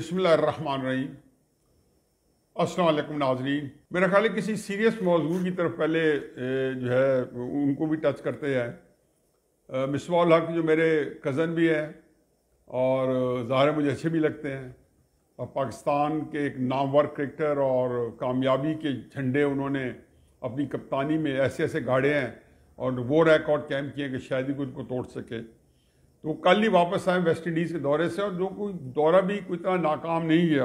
रही असल नाजरीन मेरा ख्याल है किसी सीरियस मौजू की तरफ पहले जो है उनको भी टच करते हैं मिसवाल हक जो मेरे कज़न भी हैं और ज़ाहिर मुझे अच्छे भी लगते हैं और पाकिस्तान के एक नामवर क्रिकेटर और कामयाबी के झंडे उन्होंने अपनी कप्तानी में ऐसे ऐसे गाड़े हैं और वो रिकॉर्ड कैम किए कि शायद ही उनको तोड़ सके तो कल ही वापस आए वेस्ट इंडीज़ के दौरे से और जो कोई दौरा भी कोई इतना नाकाम नहीं गया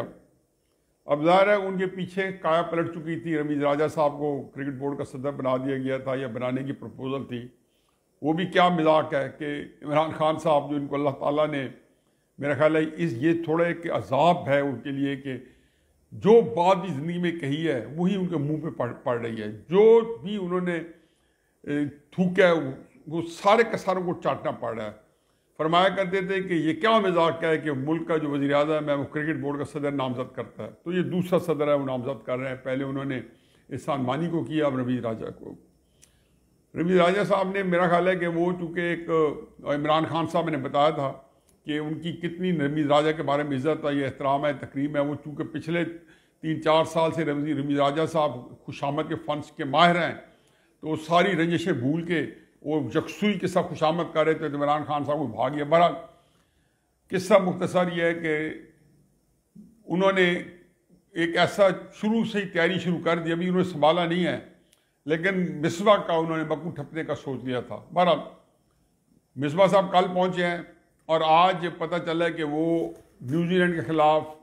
अब ज़ाहिर है उनके पीछे काया पलट चुकी थी रमीज राजा साहब को क्रिकेट बोर्ड का सदर बना दिया गया था या बनाने की प्रपोज़ल थी वो भी क्या मजाक है कि इमरान खान साहब जो इनको अल्लाह ताला ने मेरा ख्याल है इस ये थोड़ा एक अजाब है उनके लिए कि जो बात भी ज़िंदगी में कही है वही उनके मुंह पे पड़ पड़ रही है जो भी उन्होंने थूक है वो सारे कसारों को चाटना पड़ रहा है फरमाया करते थे कि ये क्या मजाक है कि मुल्क का जो वजी अजम है वो क्रिकेट बोर्ड का सदर नामजद करता है तो ये दूसरा सदर है वो नामजद कर रहे हैं पहले उन्होंने इहसान मानी को किया अब रवीज राजा को रवीज राजा साहब ने मेरा ख्याल है कि वो चूँकि एक इमरान खान साहब ने बताया था कि उनकी कितनी रमीज राजा के बारे में इज़्ज़त है ये एहतराम है तकरीम है वो चूँकि पिछले तीन चार साल से रमीज राजा साहब खुशामद के फंड्स के माहिर हैं तो सारी रंजिशें भूल के वो यकसुई किस्सा खुशामद थे तो इमरान खान साहब को भाग गया बहरहाल किस्सा मुख्तसर यह है कि उन्होंने एक ऐसा शुरू से ही तैयारी शुरू कर दी अभी उन्होंने संभाला नहीं है लेकिन मिसबा का उन्होंने बकू ठपने का सोच लिया था बहरहाल मिसबा साहब कल पहुँचे हैं और आज पता चला है कि वो न्यूजीलैंड के ख़िलाफ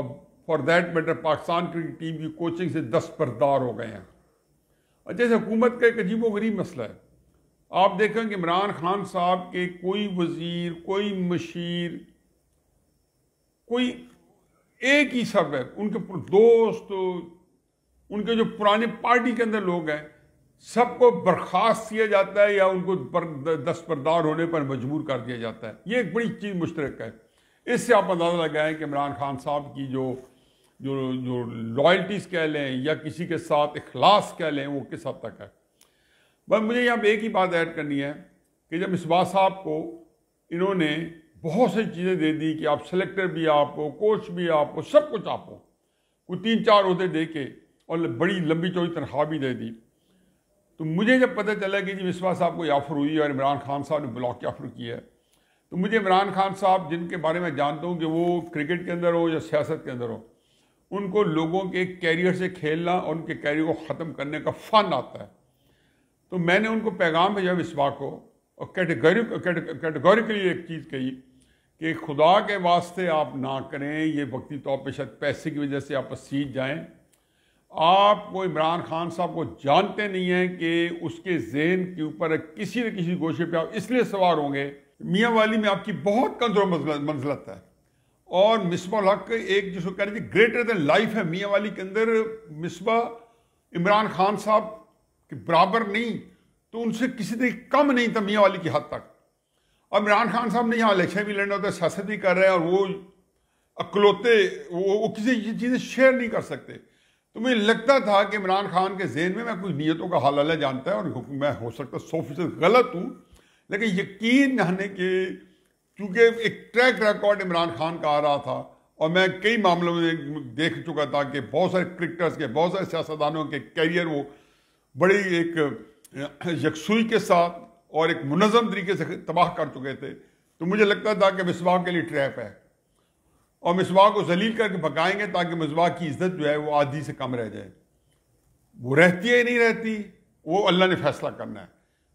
और for that matter Pakistan cricket team की कोचिंग से दस हो गए हैं जैसे हुकूमत का एक व गरीब मसला है आप देखें कि इमरान खान साहब के कोई वज़ीर कोई मशीर कोई एक ही सब है उनके दोस्त उनके जो पुराने पार्टी के अंदर लोग हैं सबको बर्खास्त किया जाता है या उनको दस्तबरदार होने पर मजबूर कर दिया जाता है ये एक बड़ी चीज़ मुश्तरक है इससे आप अंदाज़ा लगाएं कि इमरान खान साहब की जो जो जो लॉयल्टीज़ कह लें या किसी के साथ अखलास कह लें वो किस हद तक है बस मुझे यहाँ एक ही बात ऐड करनी है कि जब मिसबा साहब को इन्होंने बहुत सी चीज़ें दे दी कि आप सेलेक्टर भी आप हो कोच भी आप हो सब कुछ आप हो कोई तीन चार होते दे के और बड़ी लंबी चौड़ी तनख्वाह भी दे दी तो मुझे जब पता चला कि जी मिसबा साहब को ऑफर हुई और इमरान खान साहब ने ब्लॉक की ऑफर किया है तो मुझे इमरान खान साहब जिनके बारे में जानता हूँ कि वो क्रिकेट के अंदर हो या सियासत के अंदर हो उनको लोगों के कैरियर से खेलना और उनके कैरियर को ख़त्म करने का फ़न आता है तो मैंने उनको पैगाम भेजा विश्वा को और कैटेगरी कैटेगोरिकली एक चीज़ कही कि खुदा के वास्ते आप ना करें ये वक्ती तौर पर शायद पैसे की वजह से आप सीख जाएं आपको इमरान खान साहब को जानते नहीं हैं कि उसके जेन के ऊपर किसी न किसी गोशे पे आप इसलिए सवार होंगे मियाँ वाली में आपकी बहुत कंजोर मंजलत है और मिसबा हक एक जिसको कह रहे थे ग्रेटर देन लाइफ है मियाँ वाली के अंदर मिसबा इमरान खान साहब कि बराबर नहीं तो उनसे किसी दिन कम नहीं था मियाँ वाली की हद तक अब इमरान खान साहब ने यहाँ इलेक्शन भी लड़ना होता है सियासत भी कर रहे हैं और वो अकलौते वो, वो किसी चीज़ें शेयर नहीं कर सकते तो मुझे लगता था कि इमरान खान के जेन में मैं कुछ नीयतों का हाल जानता है और मैं हो सकता सौ फीसद गलत हूँ लेकिन यकीन नहाने के चूँकि एक ट्रैक रिकॉर्ड इमरान खान का आ रहा था और मैं कई मामलों में देख चुका था कि बहुत सारे क्रिकेटर्स के बहुत सारे सियासतदानों के कैरियर वो बड़ी एक यकसुई के साथ और एक मुनज़म तरीके से तबाह कर चुके थे तो मुझे लगता था कि मिसबाह के लिए ट्रैप है और मिसबाह को जलील करके भगाएंगे ताकि मिसबाह की इज्जत जो है वो आधी से कम रह जाए वो रहती है नहीं रहती वो अल्लाह ने फैसला करना है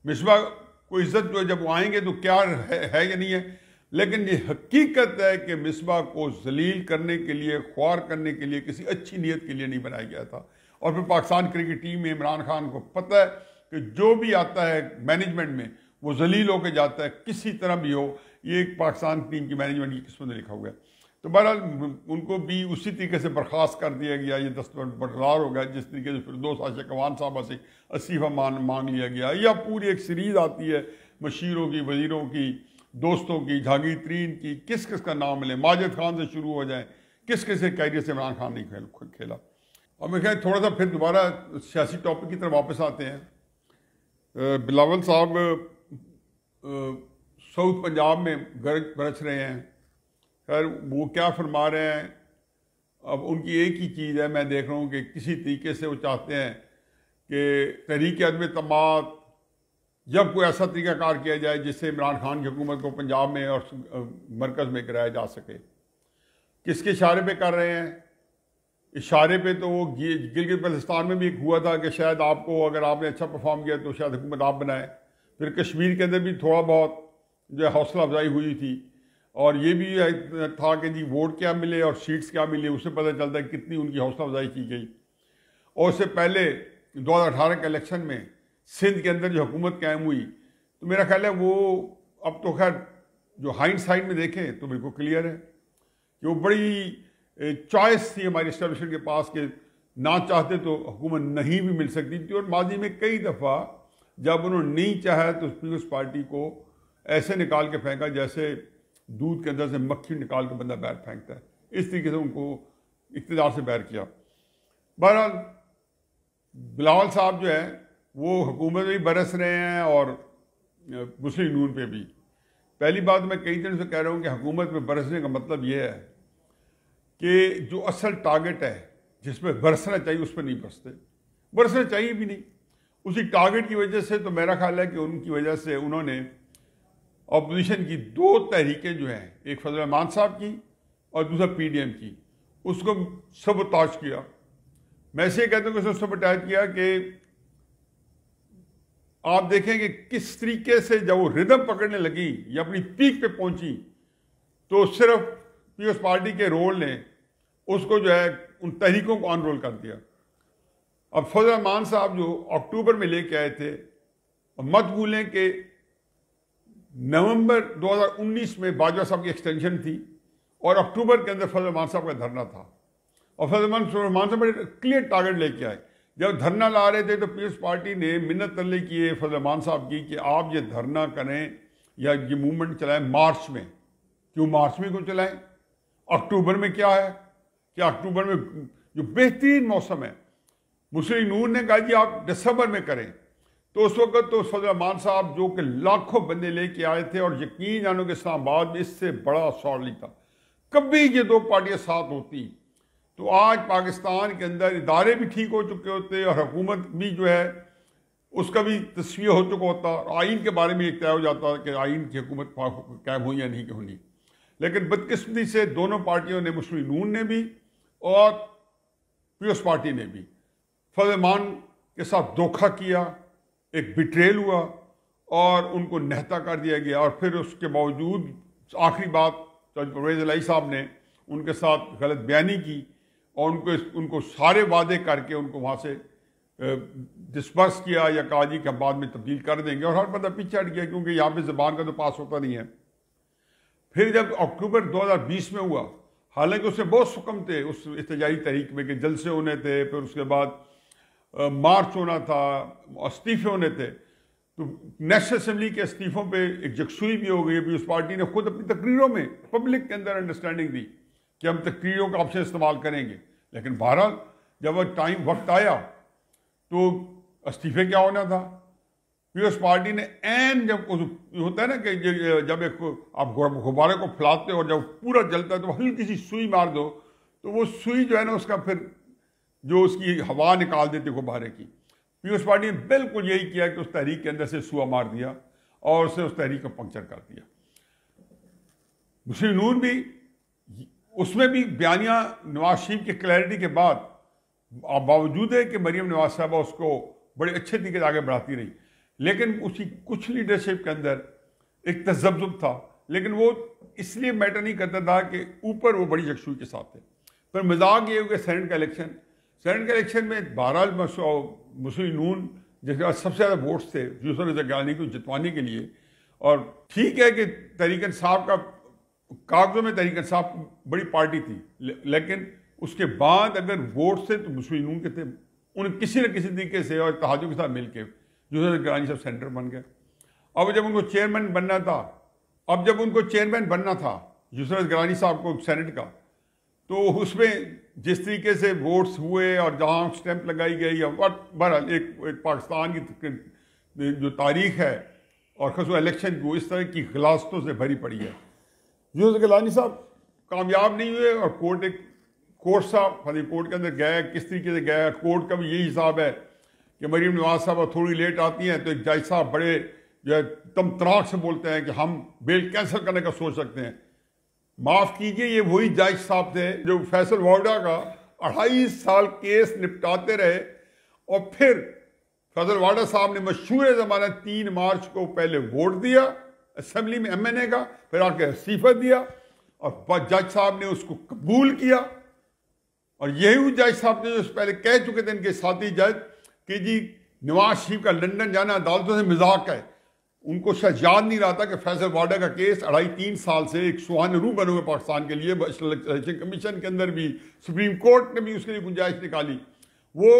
मिसबाह को इज्जत जो है जब वो आएंगे तो क्या है, है या नहीं है लेकिन ये हकीकत है कि मिसबाह को जलील करने के लिए ख्वार करने के लिए किसी अच्छी नीयत के लिए नहीं बनाया गया था और फिर पाकिस्तान क्रिकेट टीम में इमरान खान को पता है कि जो भी आता है मैनेजमेंट में वो जलील होकर जाता है किसी तरह भी हो ये एक पाकिस्तान टीम की मैनेजमेंट की किस्मत लिखा हुआ है तो बहरहाल उनको भी उसी तरीके से बर्खास्त कर दिया गया ये दस्तवर बरकरार हो गया जिस तरीके से फिर दो आशा कवान साहब से असीफ़ा मान मांग लिया गया या पूरी एक सीरीज़ आती है मशीरों की वजीरों की दोस्तों की तरीन की किस किस का नाम मिले माजिद खान से शुरू हो जाए किस किस कैरियर से इमरान खान ने खेल खेला और मेरे ख्याल थोड़ा सा फिर दोबारा सियासी टॉपिक की तरफ वापस आते हैं बिलावल साहब साउथ पंजाब में गरज बरस रहे हैं खैर वो क्या फरमा रहे हैं अब उनकी एक ही चीज़ है मैं देख रहा हूँ कि किसी तरीके से वो चाहते हैं कि तहरीक अदम तमात जब कोई ऐसा तरीक़ाकार किया जाए जिससे इमरान खान की हुकूमत को पंजाब में और मरकज़ में कराया जा सके किसके इशारे पे कर रहे हैं इशारे पे तो वो गिलगित बल्स्तान में भी एक हुआ था कि शायद आपको अगर आपने अच्छा परफॉर्म किया तो शायद हुकूमत आप बनाए फिर कश्मीर के अंदर भी थोड़ा बहुत जो है हौसला अफजाई हुई थी और ये भी था कि जी वोट क्या मिले और सीट्स क्या मिले उससे पता चलता है कितनी उनकी हौसला अफजाई की गई और उससे पहले अठारह के इलेक्शन में सिंध के अंदर जो हुकूमत कायम हुई तो मेरा ख्याल है वो अब तो खैर जो हाइंड साइड में देखें तो बिल्कुल क्लियर है कि वो बड़ी चॉइस थी हमारे स्टैब्लिशमेंट के पास के ना चाहते तो हुकूमत नहीं भी मिल सकती थी और माजी में कई दफ़ा जब उन्होंने नहीं चाहा तो पीपल्स पार्टी को ऐसे निकाल के फेंका जैसे दूध के अंदर से मक्खी निकाल के बंदा बैर फेंकता है इस तरीके से उनको इकतदार से बैर किया बहरहाल बिलावल साहब जो है वो हुकूमत भी बरस रहे हैं और मुस्लिम नून पे भी पहली बात मैं कई दिन से कह रहा हूँ कि हुकूमत में बरसने का मतलब ये है कि जो असल टारगेट है जिसमें बरसना चाहिए उस पर नहीं बरसते बरसना चाहिए भी नहीं उसी टारगेट की वजह से तो मेरा ख्याल है कि उनकी वजह से उन्होंने अपोजिशन की दो तहरीकें जो हैं एक फजल मान साहब की और दूसरा पीडीएम की उसको सब सबोताज किया मैं ऐसे कहता हूँ कि उसने अटैच किया कि आप देखें कि किस तरीके से जब वो रिदम पकड़ने लगी या अपनी पीक पे पहुंची तो सिर्फ पीएस पार्टी के रोल ने उसको जो है उन तहरीकों को अनरोल कर दिया अब फजल रहमान साहब जो अक्टूबर में लेके आए थे और मत भूलें कि नवंबर 2019 में बाजवा साहब की एक्सटेंशन थी और अक्टूबर के अंदर फजलमान रहमान साहब का धरना था और फजल रहमान साहब बड़े क्लियर टारगेट लेके आए जब धरना ला रहे थे तो पीपल्स पार्टी ने मिन्नत तल्ले किए फजल रहमान साहब की कि आप ये धरना करें या ये मूवमेंट चलाएं मार्च में क्यों मार्च में क्यों चलाएं अक्टूबर में क्या है कि अक्टूबर में जो बेहतरीन मौसम है मुस्लिम नून ने कहा कि आप दिसंबर में करें तो उस वक्त तो सदर मान साहब जो कि लाखों बंदे लेके आए थे और यकीन जानो कि इस्लामाबाद में इससे बड़ा सौर था कभी ये दो पार्टियाँ साथ होती तो आज पाकिस्तान के अंदर इदारे भी ठीक हो चुके होते और हुकूमत भी जो है उसका भी तस्वीर हो चुका होता और आइन के बारे में एक तय हो जाता कि आइन की हुकूमत कैम हुई या नहीं होनी लेकिन बदकिस्मती से दोनों पार्टियों ने मुस्लिम नून ने भी और पीएस पार्टी ने भी फजमान के साथ धोखा किया एक बिट्रेल हुआ और उनको नहता कर दिया गया और फिर उसके बावजूद आखिरी बात जज परवेज अलाई साहब ने उनके साथ गलत बयानी की और उनको उनको सारे वादे करके उनको वहाँ से डिस्पर्स किया या कहा जी कि हम बाद में तब्दील कर देंगे और हर बंदा पीछे हट गया क्योंकि यहाँ पे ज़बान का तो पास होता नहीं है फिर जब अक्टूबर 2020 में हुआ हालांकि उससे बहुत सुकम थे उस इतजाही तहरीक में कि जलसे होने थे फिर उसके बाद मार्च होना था इस्तीफे होने थे तो नेशनल असम्बली के इस्तीफ़ों पे एक जकसुई भी हो गई पीपल्स पार्टी ने खुद अपनी तकरीरों में पब्लिक के अंदर अंडरस्टैंडिंग दी कि हम तकरीरों का ऑप्शन इस्तेमाल करेंगे लेकिन बहरहाल जब टाइम वक्त आया तो इस्तीफे क्या होना था पीएस पार्टी ने एन जब उस होता है ना कि जब एक आप गुब्बारे को फैलाते हो और जब पूरा जलता है तो हल्की सी सुई मार दो तो वो सुई जो है ना उसका फिर जो उसकी हवा निकाल देती है गुब्बारे की पीएस पार्टी ने बिल्कुल यही किया कि उस तहरीक के अंदर से सुआ मार दिया और उसने उस तहरीक को पंक्चर कर दिया मुस्लिम नून भी उसमें भी बयानिया नवाज शरीफ की क्लैरिटी के बाद बावजूद है कि मरियम नवाज साहबा उसको बड़े अच्छे तरीके से आगे बढ़ाती रही लेकिन उसी कुछ लीडरशिप के अंदर एक तजब्जुब था लेकिन वो इसलिए मैटर नहीं करता था कि ऊपर वो बड़ी यकसुई के साथ थे पर मजाक ये हो गया सैनेट का इलेक्शन सैनेट का इलेक्शन में बहरहाल मुस्लिम नून जिसके पास सबसे ज़्यादा वोट्स थे यूसर जगानी को जितवाने के लिए और ठीक है कि तरीकन साहब का कागजों में तरीकन साहब बड़ी पार्टी थी ले, लेकिन उसके बाद अगर वोट थे तो मुस्लिम नून के थे उन्हें किसी न किसी तरीके से और तहाजों के साथ मिलकर जूसर ग्रांच साहब सेंटर बन गए अब जब उनको चेयरमैन बनना था अब जब उनको चेयरमैन बनना था यूसरत गलानी साहब को सेनेट का तो उसमें जिस तरीके से वोट्स हुए और जहाँ स्टैंप लगाई गई या वट बहरहाल एक, एक पाकिस्तान की जो तारीख है और खास इलेक्शन वो इस तरह की खिलासतों से भरी पड़ी है यूसर गलानी साहब कामयाब नहीं हुए और कोर्ट एक कोर्ट साहब फतेह कोर्ट के अंदर गया किस तरीके से गया कोर्ट का भी यही हिसाब है कि मरीम नवाज साहब थोड़ी लेट आती हैं तो एक जज साहब बड़े जो है दम तराक से बोलते हैं कि हम बेल कैंसिल करने का सोच सकते हैं माफ़ कीजिए ये वही जज साहब थे जो फैसल वाडा का अढ़ाई साल केस निपटाते रहे और फिर फैसल वाडा साहब ने मशहूर ज़माना तीन मार्च को पहले वोट दिया असम्बली में एम एन ए का फिर आके इस्तीफा दिया और जज साहब ने उसको कबूल किया और यही जज साहब थे जो पहले कह चुके थे इनके साथी जज कि जी नवाज शरीफ का लंदन जाना अदालतों से मजाक है उनको शायद याद नहीं रहा था कि फैसल वाडा का केस अढ़ाई तीन साल से एक सुहान रू बने हुए पाकिस्तान के लिए इलेक्शन कमीशन के अंदर भी सुप्रीम कोर्ट ने भी उसके लिए गुंजाइश निकाली वो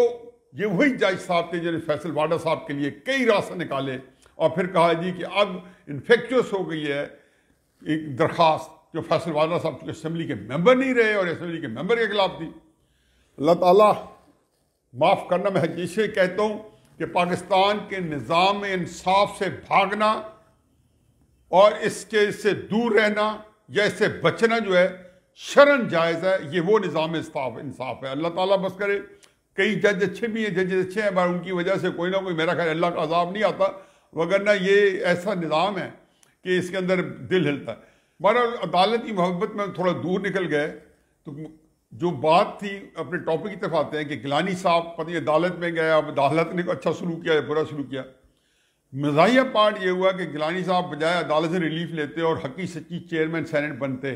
ये वही जज साहब थे जिन्होंने फैसल वाडा साहब के लिए कई रास्ते निकाले और फिर कहा जी कि अब इन्फेक्चुअस हो गई है एक दरख्वास्त जो फैसल वाडा साहब असम्बली के मेम्बर नहीं रहे और असम्बली के मेम्बर के खिलाफ थी अल्लाह ताली माफ़ करना मैं जिसे कहता हूँ कि पाकिस्तान के निज़ाम इंसाफ से भागना और इसके इससे दूर रहना या इससे बचना जो है शरण जायज़ है ये वो निज़ाम इंसाफ इंसाफ है अल्लाह ताला बस करे कई जज अच्छे भी हैं जज अच्छे हैं पर उनकी वजह से कोई ना कोई मेरा ख्याल अल्लाह का अजाब नहीं आता वगरना ये ऐसा निज़ाम है कि इसके अंदर दिल हिलता है बहरहाल अदालत की मोहब्बत में थोड़ा दूर निकल गए तो जो बात थी अपने टॉपिक की तरफ आते हैं कि गिलानी साहब पता नहीं अदालत में गया अब अदालत ने अच्छा शुरू किया या बुरा शुरू किया मजाहिया पार्ट ये हुआ कि गिलानी साहब बजाय अदालत से रिलीफ लेते और हकी सच्ची चेयरमैन सैनेट बनते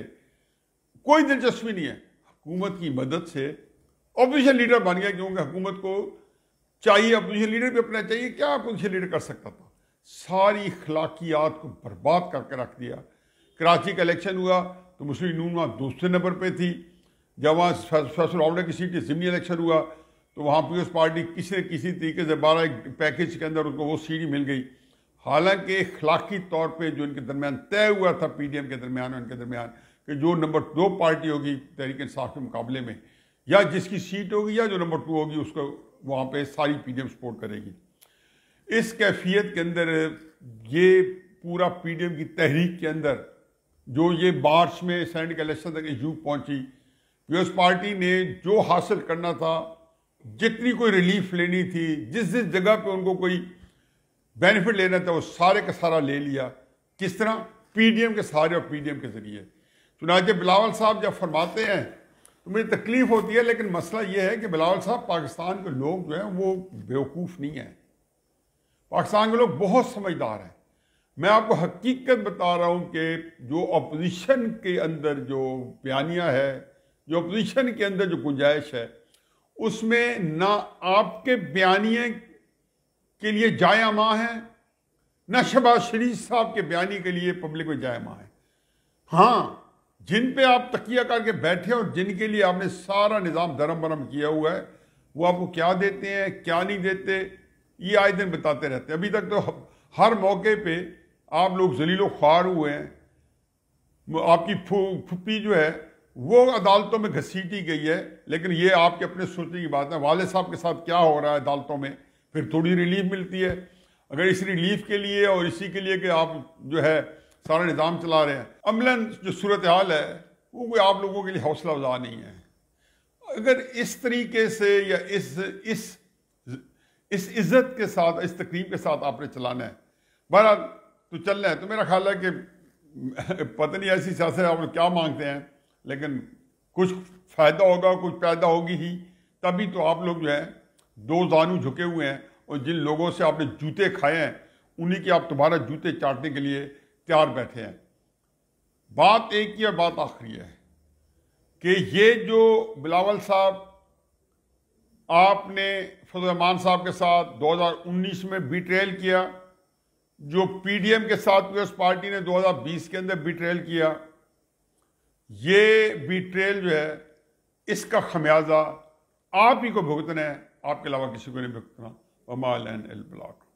कोई दिलचस्पी नहीं है हुकूमत की मदद से अपोजिशन लीडर बन गया क्योंकि हुकूमत को चाहिए अपोजिशन लीडर भी अपना चाहिए क्या अपोजिशन लीडर कर सकता था सारी अखलाकियात को बर्बाद करके रख दिया कराची का इलेक्शन हुआ तो मुस्लिम नून वहाँ दूसरे नंबर पर थी जब वहाँ फर्स्ट राउंड की सीट जिमनी इलेक्शन हुआ तो वहाँ पीपल्स पार्टी किसी न किसी तरीके से बारह एक पैकेज के अंदर उनको वो सीट मिल गई हालांकि अखलाकी तौर पर जो इनके दरमियान तय हुआ था पी डी एम के दरमियान और इनके दरमियान कि जो नंबर दो पार्टी होगी तहरीक इंसाफ के मुकाबले में या जिसकी सीट होगी या जो नंबर टू होगी उसको वहाँ पर सारी पी डी एम सपोर्ट करेगी इस कैफियत के अंदर ये पूरा पी डी एम की तहरीक के अंदर जो ये मार्च में सैनिक इलेक्शन तक यू पहुँची यूएस पार्टी ने जो हासिल करना था जितनी कोई रिलीफ लेनी थी जिस जिस जगह पे उनको कोई बेनिफिट लेना था वो सारे का सारा ले लिया किस तरह पीडीएम के सहारे और पीडीएम के ज़रिए चुनाचे बिलावल साहब जब फरमाते हैं तो मुझे तकलीफ़ होती है लेकिन मसला ये है कि बिलावल साहब पाकिस्तान के लोग जो हैं वो बेवकूफ़ नहीं हैं पाकिस्तान के लोग बहुत समझदार हैं मैं आपको हकीकत बता रहा हूँ कि जो अपोजिशन के अंदर जो बयानिया है जो अपोजिशन के अंदर जो गुंजाइश है उसमें ना आपके बयानिए के लिए जाया माँ है ना शबाज शरीफ साहब के बयानी के लिए पब्लिक में माँ है हाँ जिन पे आप तकिया करके बैठे और जिनके लिए आपने सारा निज़ाम धर्म भरम किया हुआ है वो आपको क्या देते हैं क्या नहीं देते ये आए दिन बताते रहते हैं अभी तक तो हर मौके पे आप लोग जलीलो ख्वार हुए हैं आपकी फुप्पी जो है वो अदालतों में घसीटी गई है लेकिन ये आपके अपने सोचने की बात है वाले साहब के साथ क्या हो रहा है अदालतों में फिर थोड़ी रिलीफ मिलती है अगर इस रिलीफ के लिए और इसी के लिए कि आप जो है सारा निज़ाम चला रहे हैं अमलन जो सूरत हाल है वो कोई आप लोगों के लिए हौसला अफजा नहीं है अगर इस तरीके से या इस इस इस इज्जत के साथ इस तकरीब के साथ आपने चलाना है बहरहाल तो चलना है तो मेरा ख्याल है कि पता नहीं ऐसी सियासत आप लोग क्या मांगते हैं लेकिन कुछ फ़ायदा होगा कुछ पैदा होगी ही तभी तो आप लोग जो है दो जानू झुके हुए हैं और जिन लोगों से आपने जूते खाए हैं उन्हीं के आप तुम्हारा जूते चाटने के लिए तैयार बैठे हैं बात एक ही और बात आखिरी है कि ये जो बिलावल साहब आपने फजलरहमान साहब के साथ 2019 में बिट्रेल किया जो पीडीएम के साथ पीएस पार्टी ने 2020 के अंदर बिट्रेल किया ये बीट्रेल जो है इसका खमियाजा आप ही को भुगतना है आपके अलावा किसी को नहीं भुगतना वमाल एंड एल ब्लॉक